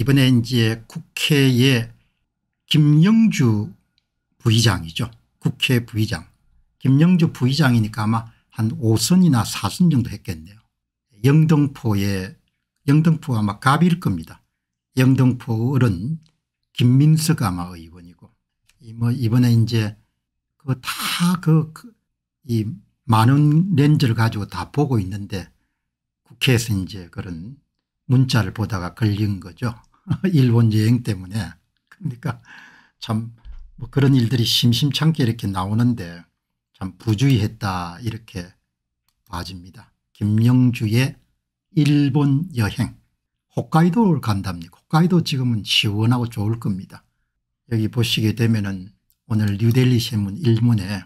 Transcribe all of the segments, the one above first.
이번에 이제 국회에 김영주 부의장이죠. 국회 부의장. 김영주 부의장이니까 아마 한 5선이나 4선 정도 했겠네요. 영등포에 영등포 아마 갑일 겁니다. 영등포 을은 김민석 아마 의원이고 뭐 이번에 이제 그 다 그이 그, 많은 렌즈를 가지고 다 보고 있는데 국회에서 이제 그런 문자를 보다가 걸린 거죠. 일본 여행 때문에 그러니까 참뭐 그런 일들이 심심찮게 이렇게 나오는데 참 부주의했다 이렇게 봐집니다. 김영주의 일본 여행 홋카이도를 간답니다. 홋카이도 지금은 시원하고 좋을 겁니다. 여기 보시게 되면은 오늘 뉴델리 신문 일문에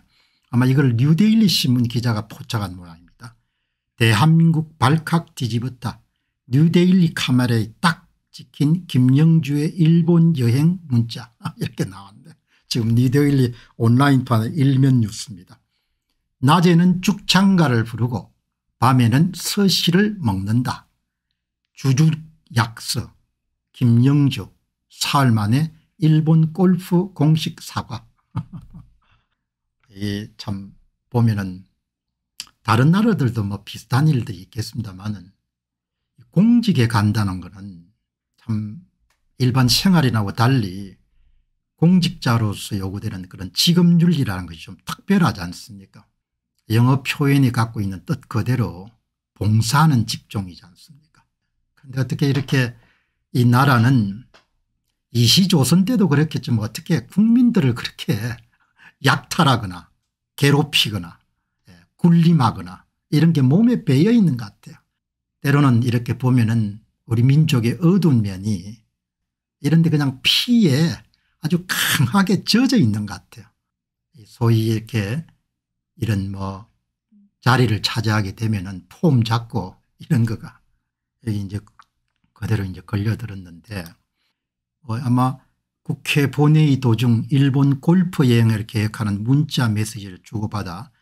아마 이걸 뉴데일리 신문 기자가 포착한 모양입니다. 대한민국 발칵 뒤집었다. 뉴데일리 카메라에 딱 찍힌 김영주의 일본 여행 문자 아, 이렇게 나왔는데 지금 니더일리 온라인판의 일면 뉴스입니다. 낮에는 죽창가를 부르고 밤에는 서시를 먹는다. 주주약서 김영주 사흘 만에 일본 골프 공식 사과 이 참 보면은 다른 나라들도 뭐 비슷한 일들이 있겠습니다만은 공직에 간다는 것은 참 일반 생활이나와 달리 공직자로서 요구되는 그런 직업윤리라는 것이 좀 특별하지 않습니까 영어 표현이 갖고 있는 뜻 그대로 봉사하는 직종이지 않습니까 그런데 어떻게 이렇게 이 나라는 이시조선 때도 그렇겠지만 뭐 어떻게 국민들을 그렇게 약탈하거나 괴롭히거나 예, 군림하거나 이런 게 몸에 배어 있는 것 같아요. 때로는 이렇게 보면은 우리 민족의 어두운 면이 이런데 그냥 피에 아주 강하게 젖어 있는 것 같아요. 소위 이렇게 이런 뭐 자리를 차지하게 되면은 폼 잡고 이런 거가 여기 이제 그대로 이제 걸려들었는데 어 아마 국회 본회의 도중 일본 골프 여행을 계획하는 문자 메시지를 주고받아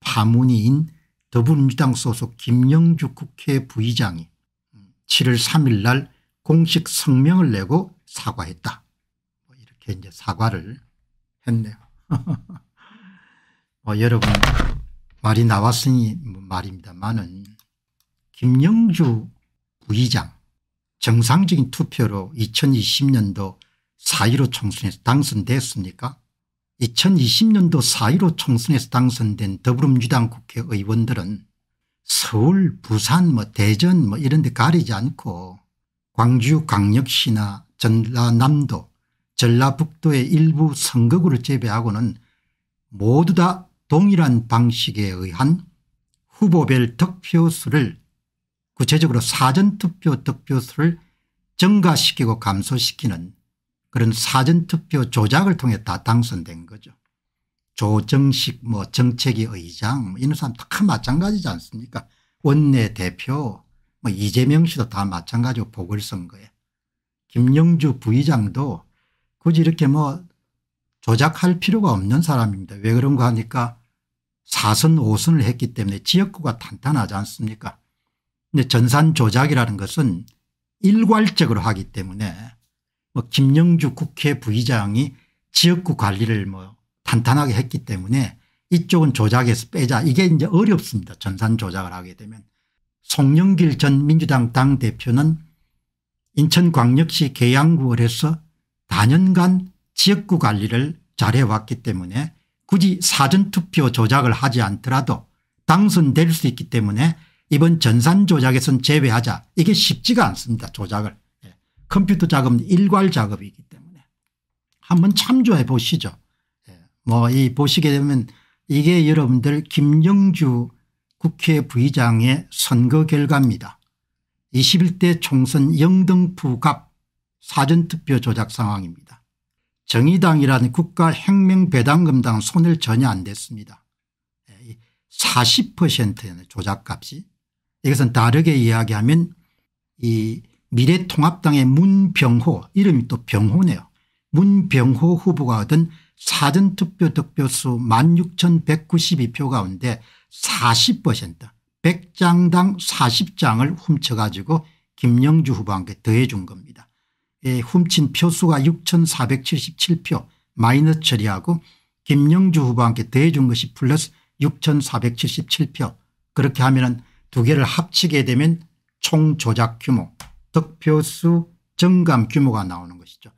파문이인 더불어민주당 소속 김영주 국회 부의장이 7월 3일 날 공식 성명을 내고 사과했다. 뭐 이렇게 이제 사과를 했네요. 뭐 여러분 말이 나왔으니 뭐 말입니다만은 김영주 부의장 정상적인 투표로 2020년도 4.15 총선에서 당선됐습니까 2020년도 4.15 총선에서 당선된 더불어민주당 국회의원들은 서울 부산 뭐 대전 뭐 이런 데 가리지 않고 광주 광역시나 전라남도 전라북도의 일부 선거구를 제외하고는 모두 다 동일한 방식에 의한 후보별 득표수를 구체적으로 사전투표 득표수를 증가시키고 감소시키는 그런 사전투표 조작을 통해 다 당선된 거죠. 조정식 뭐 정책위 의장 뭐 이런 사람 다 마찬가지지 않습니까 원내대표 뭐 이재명 씨도 다 마찬가지고 보궐선거에 김영주 부의장도 굳이 이렇게 뭐 조작할 필요가 없는 사람입니다. 왜 그런가 하니까 사선 5선을 했기 때문에 지역구가 탄탄하지 않습니까 근데 전산 조작이라는 것은 일괄적으로 하기 때문에 뭐 김영주 국회 부의장이 지역구 관리를 뭐 탄탄하게 했기 때문에 이쪽은 조작에서 빼자 이게 이제 어렵습니다. 전산 조작을 하게 되면. 송영길 전 민주당 당대표는 인천광역시 계양구를 해서 다년간 지역구 관리를 잘해왔기 때문에 굳이 사전투표 조작을 하지 않더라도 당선될 수 있기 때문에 이번 전산 조작에선 제외하자 이게 쉽지가 않습니다. 조작을. 예. 컴퓨터 작업은 일괄 작업이기 때문에 한번 참조해 보시죠. 뭐이 보시게 되면 이게 여러분들 김영주 국회 부의장의 선거 결과입니다. 21대 총선 영등포갑 사전투표 조작 상황입니다. 정의당이라는 국가 혁명배당금당 손을 전혀 안 댔습니다. 40%의 조작값이 이것은 다르게 이야기하면 이 미래통합당의 문병호 이름이 또 병호네요. 문병호 후보가 얻은 사전투표 득표수 16,192표 가운데 40% 100장당 40장을 훔쳐가지고 김영주 후보한테 더해준 겁니다. 예, 훔친 표수가 6,477표 마이너스 처리하고 김영주 후보한테 더해준 것이 플러스 6,477표 그렇게 하면 은두 개를 합치게 되면 총 조작 규모 득표수 증감 규모가 나오는 것이죠.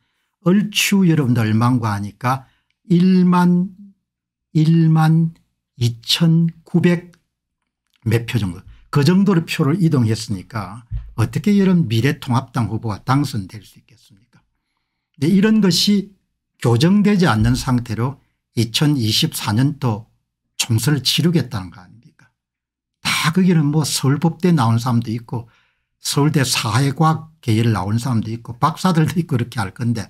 얼추 여러분들 얼만과 하니까 1만 1만 2,900 몇 표 정도 그 정도로 표를 이동했으니까 어떻게 이런 미래통합당 후보가 당선될 수 있겠습니까 이런 것이 교정되지 않는 상태로 2024년도 총선을 치르겠다는 거 아닙니까 다 거기는 뭐 서울법대 나온 사람도 있고 서울대 사회과학 계열 나온 사람도 있고 박사들도 있고 그렇게 할 건데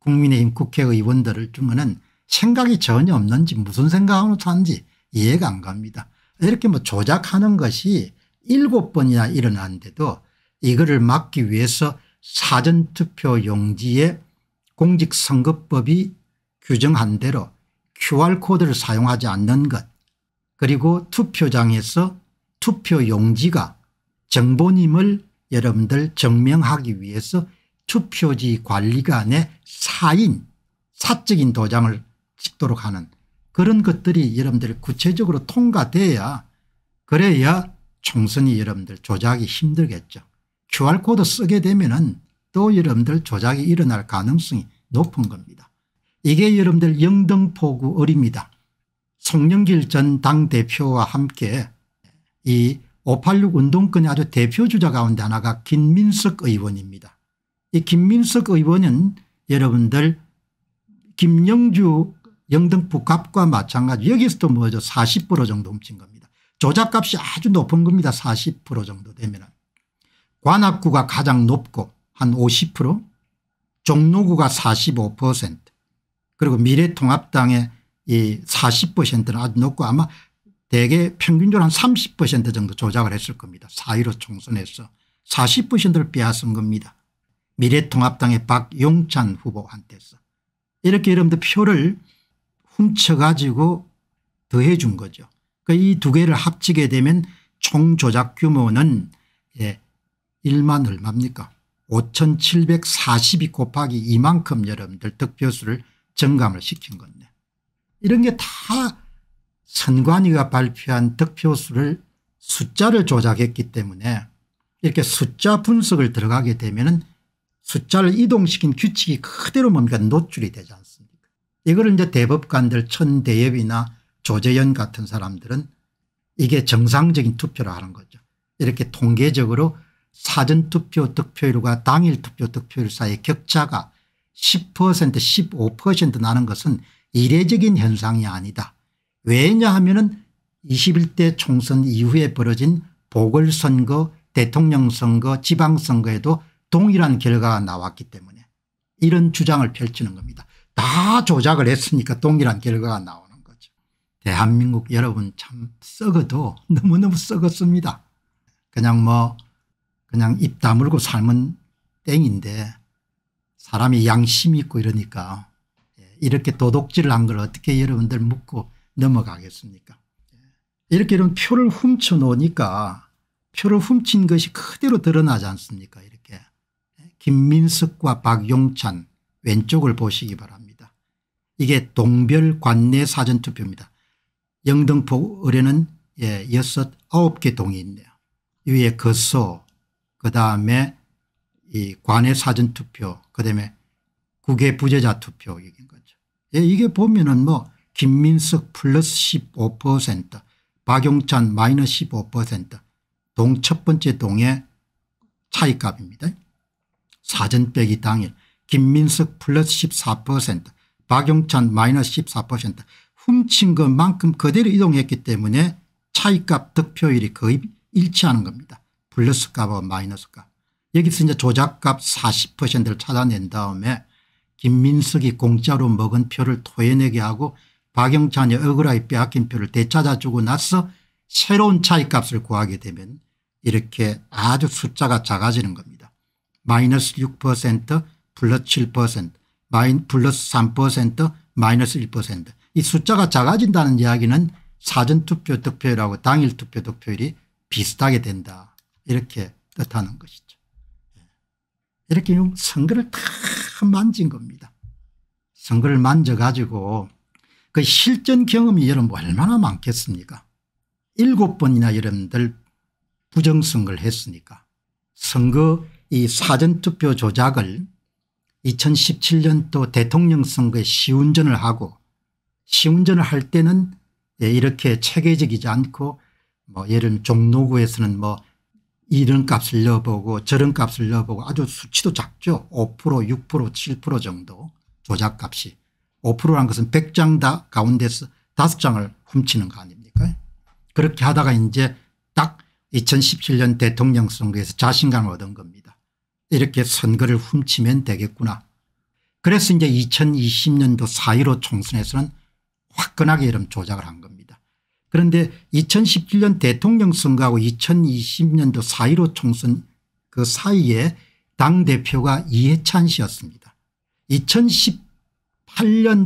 국민의힘 국회의원들을 주면은 생각이 전혀 없는지 무슨 생각으로 사는지 이해가 안 갑니다. 이렇게 뭐 조작하는 것이 일곱 번이나 일어났는데도 이거를 막기 위해서 사전투표 용지에 공직선거법이 규정한 대로 QR코드를 사용하지 않는 것 그리고 투표장에서 투표 용지가 정보님을 여러분들 증명하기 위해서 투표지 관리관의 사인 사적인 도장을 찍도록 하는 그런 것들이 여러분들 구체적으로 통과돼야 그래야 총선이 여러분들 조작이 힘들겠죠. QR코드 쓰게 되면 은또 여러분들 조작이 일어날 가능성이 높은 겁니다. 이게 여러분들 영등포구 을입니다. 송영길 전 당대표와 함께 이 586 운동권의 아주 대표주자 가운데 하나가 김민석 의원입니다. 이 김민석 의원은 여러분들 김영주 영등포 값과 마찬가지 여기서도 뭐죠 40% 정도 훔친 겁니다. 조작값이 아주 높은 겁니다. 40% 정도 되면 은 관악구가 가장 높고 한 50% 종로구가 45% 그리고 미래통합당의 이 40%는 아주 높고 아마 대개 평균적으로 한 30% 정도 조작을 했을 겁니다. 4.15 총선에서 40%를 빼앗은 겁니다. 미래통합당의 박용찬 후보한테서 이렇게 여러분들 표를 훔쳐가지고 더해 준 거죠. 그러니까 이두 개를 합치게 되면 총 조작 규모는 예, 1만 얼마입니까 5 7 4 0 곱하기 2만큼 여러분들 득표수를 증감을 시킨 건데 이런 게 다 선관위가 발표한 득표수를 숫자를 조작했기 때문에 이렇게 숫자 분석을 들어가게 되면 숫자를 이동시킨 규칙이 그대로 뭡니까 노출이 되지 않습니까 이걸 이제 대법관들 천대엽이나 조재연 같은 사람들은 이게 정상적인 투표를 하는 거죠. 이렇게 통계적으로 사전투표 득표율과 당일 투표 득표율 사이 격차가 10% 15% 나는 것은 이례적인 현상이 아니다. 왜냐하면 은 21대 총선 이후에 벌어진 보궐선거 대통령 선거 지방선거에도 동일한 결과가 나왔기 때문에 이런 주장을 펼치는 겁니다. 다 조작을 했으니까 동일한 결과가 나오는 거죠. 대한민국 여러분 참 썩어도 너무너무 썩었습니다. 그냥 뭐 그냥 입 다물고 삶은 땡인데 사람이 양심이 있고 이러니까 예, 이렇게 도둑질을 한 걸 어떻게 여러분들 묻고 넘어가겠습니까 예, 이렇게 이런 표를 훔쳐 놓으니까 표를 훔친 것이 그대로 드러나지 않습니까 이렇게 예, 김민석과 박용찬 왼쪽을 보시기 바랍니다. 이게 동별 관내 사전투표입니다. 영등포 의뢰는 예, 6, 9개 동이 있네요. 위에 거소 그 그다음에 이 관내 사전투표 그다음에 국외 부재자 투표 이긴 거죠. 예, 이게 보면은 뭐 김민석 플러스 15% 박용찬 마이너스 15%동 첫 번째 동의 차이값입니다. 사전 빼기 당일 김민석 플러스 14% 박용찬 마이너스 14% 훔친 것만큼 그대로 이동했기 때문에 차이값 득표율이 거의 일치하는 겁니다. 플러스 값과 마이너스 값. 여기서 이제 조작값 40%를 찾아낸 다음에 김민석이 공짜로 먹은 표를 토해내게 하고 박영찬이 억울하게 빼앗긴 표를 되찾아주고 나서 새로운 차이값을 구하게 되면 이렇게 아주 숫자가 작아지는 겁니다. 마이너스 6% 플러스 7% 마이, 플러스 3% 마이너스 1%이 숫자가 작아진다는 이야기는 사전투표 득표율하고 당일투표 득표율이 비슷하게 된다 이렇게 뜻하는 것이죠. 예. 이렇게 선거를 다 만진 겁니다. 선거를 만져가지고 그 실전 경험이 여러분 얼마나 많겠습니까 일곱 번이나 여러분들 부정선거를 했으니까 선거 이 사전투표 조작을 2017년도 대통령 선거에 시운전을 하고 시운전을 할 때는 예, 이렇게 체계적이지 않고 뭐 예를 들면 종로구에서는 뭐 이런 값을 넣어보고 저런 값을 넣어보고 아주 수치도 작죠. 5% 6% 7% 정도 조작값이 5%란 것은 100장 다 가운데서 5장을 훔치는 거 아닙니까 그렇게 하다가 이제 딱 2017년 대통령 선거에서 자신감을 얻은 겁니다. 이렇게 선거를 훔치면 되겠구나. 그래서 이제 2020년도 4.15 총선에서는 화끈하게 이름 조작을 한 겁니다. 그런데 2017년 대통령 선거하고 2020년도 4.15 총선 그 사이에 당대표가 이해찬 씨였습니다. 2018년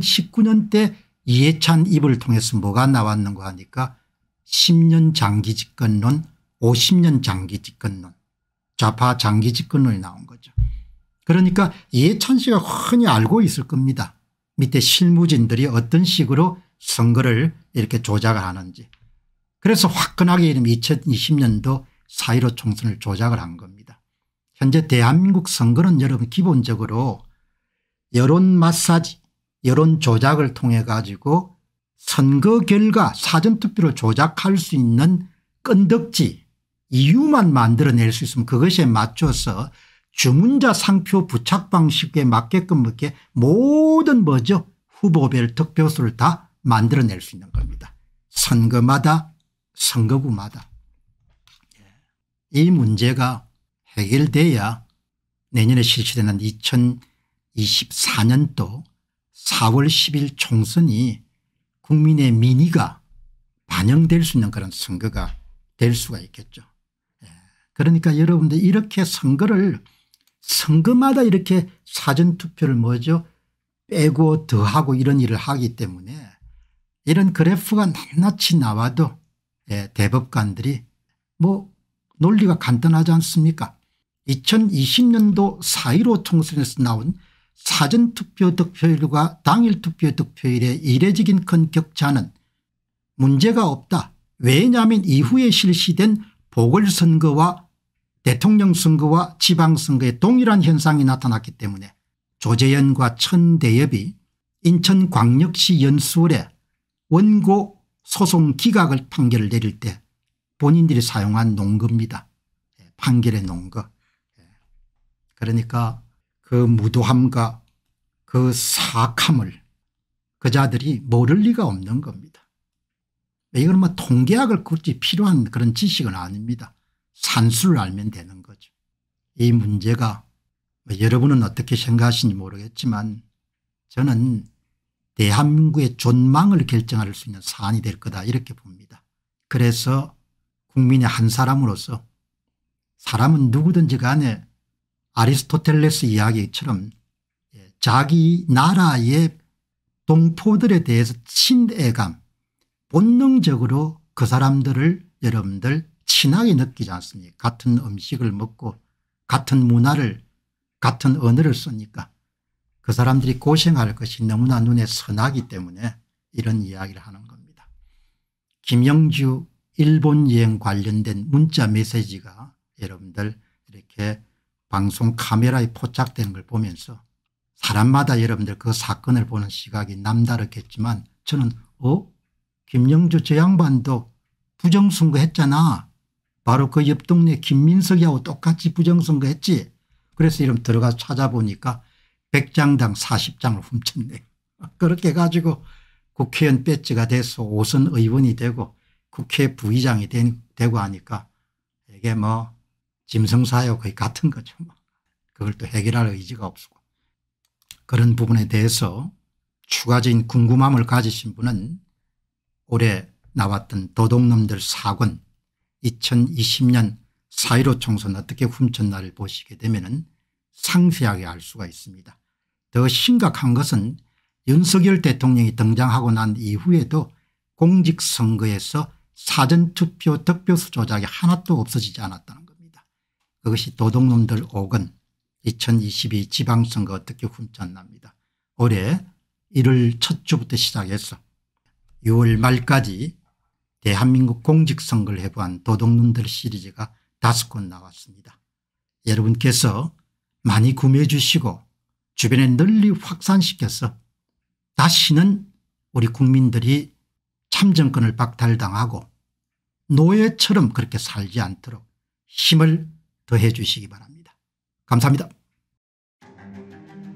19년 때 이해찬 입을 통해서 뭐가 나왔는가 하니까 10년 장기 집권론 50년 장기 집권론 좌파 장기 집권론이 나온 거죠. 그러니까 예천 찬 씨가 흔히 알고 있을 겁니다. 밑에 실무진들이 어떤 식으로 선거를 이렇게 조작을 하는지. 그래서 화끈하게 이름 2020년도 4.15 총선을 조작을 한 겁니다. 현재 대한민국 선거는 여러분 기본적으로 여론 마사지 여론 조작을 통해 가지고 선거 결과 사전투표를 조작할 수 있는 끈덕지 이유만 만들어낼 수 있으면 그것에 맞춰서 주문자 상표 부착 방식에 맞게끔 이렇게 모든 뭐죠 후보별 득표수를 다 만들어낼 수 있는 겁니다. 선거마다 선거구마다 이 문제가 해결돼야 내년에 실시되는 2024년도 4월 10일 총선이 국민의 민의가 반영될 수 있는 그런 선거가 될 수가 있겠죠. 그러니까 여러분들 이렇게 선거를 선거마다 이렇게 사전투표를 뭐죠 빼고 더하고 이런 일을 하기 때문에 이런 그래프가 낱낱이 나와도 예, 대법관들이 뭐 논리가 간단하지 않습니까 2020년도 4.15 총선에서 나온 사전투표 득표율과 당일투표 득표율의 이례적인큰 격차는 문제가 없다. 왜냐하면 이후에 실시된 보궐선거와 대통령 선거와 지방선거의 동일한 현상이 나타났기 때문에 조재현과 천대엽이 인천광역시 연수원에 원고 소송 기각을 판결을 내릴 때 본인들이 사용한 농거입니다. 예, 판결의 농거. 예. 그러니까 그 무도함과 그 사악함을 그자들이 모를 리가 없는 겁니다. 이건 뭐 통계학을 굳이 필요한 그런 지식은 아닙니다. 산수를 알면 되는 거죠. 이 문제가 뭐 여러분은 어떻게 생각하시는지 모르겠지만 저는 대한민국의 존망을 결정할 수 있는 사안이 될 거다 이렇게 봅니다. 그래서 국민의 한 사람으로서 사람은 누구든지 간에 아리스토텔레스 이야기처럼 예, 자기 나라의 동포들에 대해서 친애감 본능적으로 그 사람들을 여러분들 친하게 느끼지 않습니까 같은 음식을 먹고 같은 문화를 같은 언어를 쓰니까 그 사람들이 고생할 것이 너무나 눈에 선하기 때문에 이런 이야기를 하는 겁니다. 김영주 일본 여행 관련된 문자 메시지가 여러분들 이렇게 방송 카메라에 포착된 걸 보면서 사람마다 여러분들 그 사건을 보는 시각이 남다르겠지만 저는 어? 김영주 저 양반도 부정선거 했잖아. 바로 그 옆 동네 김민석이하고 똑같이 부정선거 했지. 그래서 이름 들어가서 찾아보니까 100장당 40장을 훔쳤네. 그렇게 해가지고 국회의원 배지가 돼서 5선 의원이 되고 국회 부의장이 된, 되고 하니까 이게 뭐 짐승사요 거의 같은 거죠. 뭐. 그걸 또 해결할 의지가 없고 그런 부분에 대해서 추가적인 궁금함을 가지신 분은 올해 나왔던 도둑놈들 사권 2020년 4.15 총선 어떻게 훔쳤나를 보시게 되면 상세하게 알 수가 있습니다. 더 심각한 것은 윤석열 대통령이 등장하고 난 이후에도 공직선거에서 사전투표 득표수 조작이 하나도 없어지지 않았다는 겁니다. 그것이 도둑놈들 옥은 2022 지방선거 어떻게 훔쳤납니다. 나 올해 1월 첫 주부터 시작해서 6월 말까지 대한민국 공직선거를 해부한 도둑놈들 시리즈가 다섯 권 나왔습니다. 여러분께서 많이 구매해 주시고 주변에 널리 확산시켜서 다시는 우리 국민들이 참정권을 박탈당하고 노예처럼 그렇게 살지 않도록 힘을 더해 주시기 바랍니다. 감사합니다.